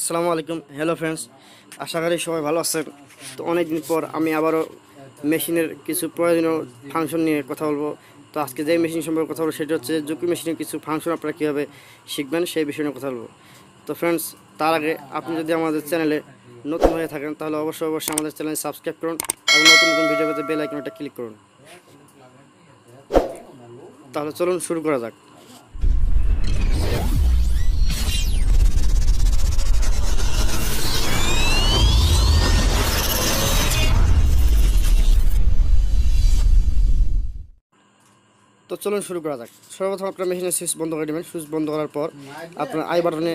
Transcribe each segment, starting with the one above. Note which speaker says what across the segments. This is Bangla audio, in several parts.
Speaker 1: আসসালামু আলাইকুম হ্যালো ফ্রেন্ডস আশা করি সবাই ভালো আছেন তো অনেক দিন পর আমি আবারও মেশিনের কিছু প্রয়োজনীয় ফাংশন নিয়ে কথা বলবো তো আজকে যে মেশিন সম্পর্কে কথা বলবো সেটা হচ্ছে জুকি মেশিনের কিছু ফাংশন আপনারা কীভাবে শিখবেন সেই বিষয় নিয়ে কথা বলবো তো ফ্রেন্ডস তার আগে আপনি যদি আমাদের চ্যানেলে নতুন হয়ে থাকেন তাহলে অবশ্যই অবশ্যই আমাদের চ্যানেল সাবস্ক্রাইব করুন এবং নতুন নতুন ভিডিও পেতে বেল আইকনটা ক্লিক করুন তাহলে চলুন শুরু করা যাক চলুন শুরু করা যাক সর্বপ্রথম আপনার মেশিনের সুইচ বন্ধ করে দেবেন সুইচ বন্ধ করার পর আপনার আই বাটনে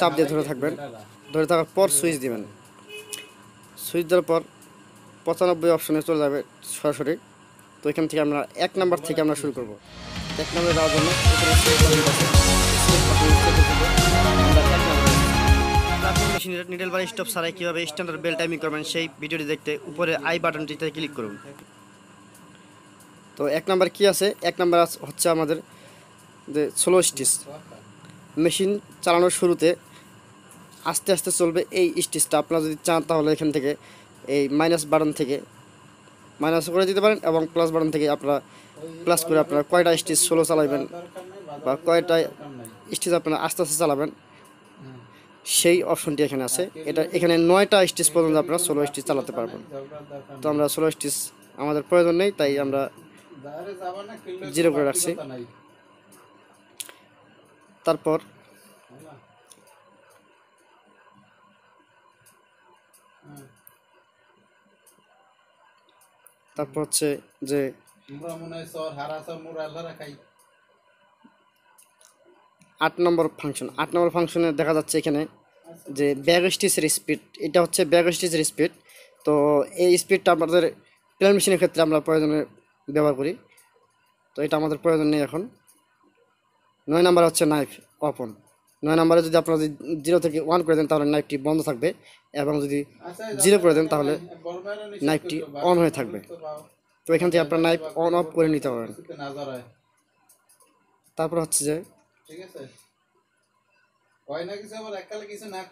Speaker 1: চাপ দিয়ে ধরে থাকবেন ধরে থাকার পর সুইচ দিবেন সুইচ দেওয়ার পর পঁচানব্বই অপশনে চলে যাবে সরাসরি তো এখান থেকে আমরা এক নাম্বার থেকে আমরা শুরু করব এক নম্বরে যাওয়ার জন্য মেশিনের নিডেল বা স্টপ ছাড়াই কীভাবে স্ট্যান্ডার্ড বেল টাইমিং করবেন সেই ভিডিওটি দেখতে উপরে আই বাটনটিতে ক্লিক করুন তো এক নাম্বার কি আছে এক নাম্বার হচ্ছে আমাদের যে স্লো স্টিচ মেশিন চালানোর শুরুতে আস্তে আস্তে চলবে এই স্টিচটা আপনারা যদি চান তাহলে এখান থেকে এই মাইনাস বাটন থেকে মাইনাস করে দিতে পারেন এবং প্লাস বাটন থেকে আপনারা প্লাস করে আপনারা কয়টা স্টিচ স্লো চালাবেন বা কয়টা স্টিচ আপনারা আস্তে আস্তে চালাবেন সেই অপশনটি এখানে আছে এটা এখানে নয়টা স্টিচ পর্যন্ত আপনারা ষোলো স্টিচ চালাতে পারবেন তো আমরা ষোলো স্টিচ আমাদের প্রয়োজন নেই তাই আমরা জিরো করে রাখছি তারপর হ্যাঁ। হ্যাঁ। তারপর হচ্ছে যে আট নম্বর ফাংশন আট নম্বর ফাংশনে দেখা যাচ্ছে এখানে আচ্ছা। যে ব্যাগস্টিসের স্পিড এটা হচ্ছে ব্যাগস্টিসের স্পিড তো এই স্পিডটা আমাদের প্লেন মেশিনের ক্ষেত্রে আমরা প্রয়োজনে ব্যবহার করি তো এটা আমাদের প্রয়োজন নেই এখন নয় নাম্বার হচ্ছে নাইফ অপন নয় নাম্বারে যদি আপনারা যদি জিরো থেকে ওয়ান করে দেন তাহলে নাইফটি বন্ধ থাকবে এবং যদি জিরো করে দেন তাহলে নাইফটি অন হয়ে থাকবে তো এখান থেকে আপনার নাইফ অন অফ করে নিতে পারেন তারপর হচ্ছে যে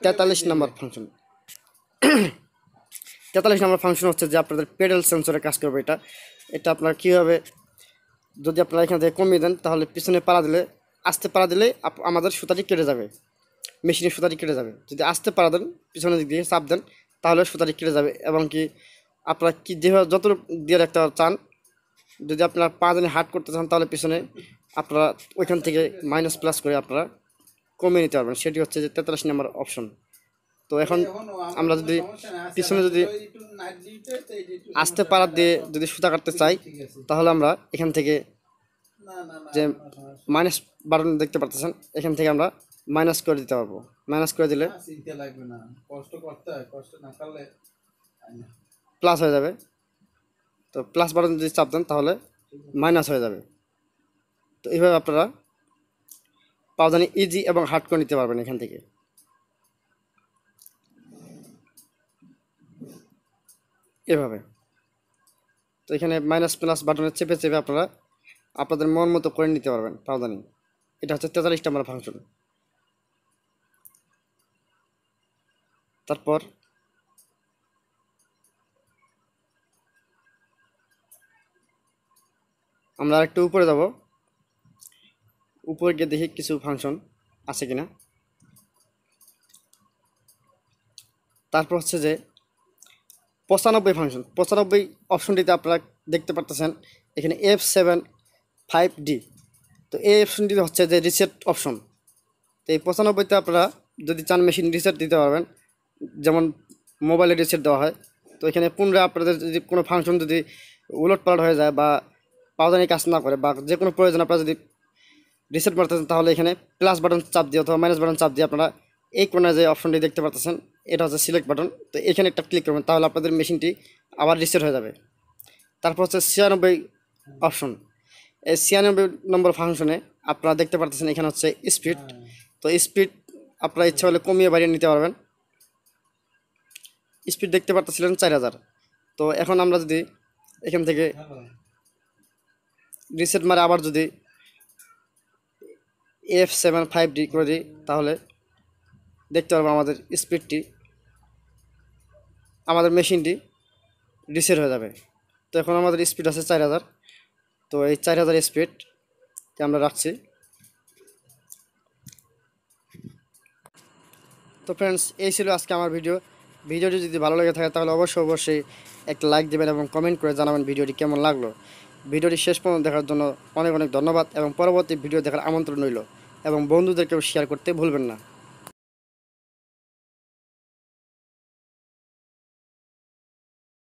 Speaker 1: তেতাল্লিশ নাম্বার ফাংশন তেতাল্লিশ নম্বর ফাংশন হচ্ছে যে আপনাদের পেডেল সেন্সরে কাজ করবে এটা এটা আপনার কীভাবে যদি আপনারা এখান থেকে কমিয়ে দেন তাহলে পিছনে পাড়া দিলে আসতে পারা দিলে আমাদের সুতাটি কেটে যাবে মেশিনের সুতাটি কেটে যাবে যদি আসতে পারা দেন পিছনের দিক দিয়ে চাপ দেন তাহলে সুতাটি কেটে যাবে এবং কি আপনারা কী যেভাবে যত দিয়ে রাখতে চান যদি আপনারা পাঁচ দিনে হাট করতে চান তাহলে পিছনে আপনারা ওইখান থেকে মাইনাস প্লাস করে আপনারা কমিয়ে নিতে পারবেন সেটি হচ্ছে যে তেতাল্লিশ নম্বর অপশন তো এখন আমরা যদি পিছনে যদি আসতে পারা দিয়ে যদি সুতা কাটতে চাই তাহলে আমরা এখান থেকে যে মাইনাস বাটন দেখতে পারতেছেন এখান থেকে আমরা মাইনাস করে দিতে পারবো মাইনাস করে দিলে প্লাস হয়ে যাবে তো প্লাস বাটন যদি চাপ দেন তাহলে মাইনাস হয়ে যাবে তো এইভাবে আপনারা পাওদানি ইজি এবং হার্ড করে নিতে পারবেন এখান থেকে এভাবে তো এখানে মাইনাস প্লাস বাটনে চেপে চেপে আপনারা আপনাদের মন মতো করে নিতে পারবেন পাওদানি এটা হচ্ছে তেতাল্লিশটা আমার ফাংশন তারপর আমরা আরেকটু উপরে যাব উপরে গিয়ে দেখি কিছু ফাংশন আছে কিনা তারপর হচ্ছে যে পঁচানব্বই ফাংশন পঁচানব্বই অপশনটিতে আপনারা দেখতে পারতেছেন এখানে এফ সেভেন ফাইভ ডি তো এই অপশনটি হচ্ছে যে রিসেট অপশন তো এই পঁচানব্বইতে আপনারা যদি চান মেশিন রিসেট দিতে পারবেন যেমন মোবাইলে রিসেট দেওয়া হয় তো এখানে পুনরায় আপনাদের যদি কোনো ফাংশন যদি উলট পালট হয়ে যায় বা পাওদানি কাজ না করে বা যে কোনো প্রয়োজন আপনারা যদি রিসেট মারতেছেন তাহলে এখানে প্লাস বাটন চাপ দিয়ে অথবা মাইনাস বাটন চাপ দিয়ে আপনারা এই কোনায় যে অপশনটি দেখতে পারতেছেন এটা হচ্ছে সিলেক্ট বাটন তো এখানে একটা ক্লিক করবেন তাহলে আপনাদের মেশিনটি আবার রিসেট হয়ে যাবে তারপর হচ্ছে ছিয়ানব্বই অপশন এই ছিয়ানব্বই নম্বর ফাংশনে আপনারা দেখতে পারতেছেন এখানে হচ্ছে স্পিড তো স্পিড আপনারা ইচ্ছা হলে কমিয়ে বাড়িয়ে নিতে পারবেন স্পিড দেখতে পারতেছিলেন চার হাজার তো এখন আমরা যদি এখান থেকে রিসেট মারে আবার যদি এফ সেভেন ফাইভ ডি করে দিই তাহলে দেখতে পারবো আমাদের স্পিডটি আমাদের মেশিনটি রিসেট হয়ে যাবে তো এখন আমাদের স্পিড আছে চার হাজার তো এই চার হাজার স্পিডকে আমরা রাখছি তো ফ্রেন্ডস এই ছিল আজকে আমার ভিডিও ভিডিওটি যদি ভালো লেগে থাকে তাহলে অবশ্যই অবশ্যই একটা লাইক দেবেন এবং কমেন্ট করে জানাবেন ভিডিওটি কেমন লাগলো ভিডিওটি শেষ পর্যন্ত দেখার জন্য অনেক অনেক ধন্যবাদ এবং পরবর্তী ভিডিও দেখার আমন্ত্রণ রইল এবং বন্ধুদেরকেও শেয়ার করতে ভুলবেন না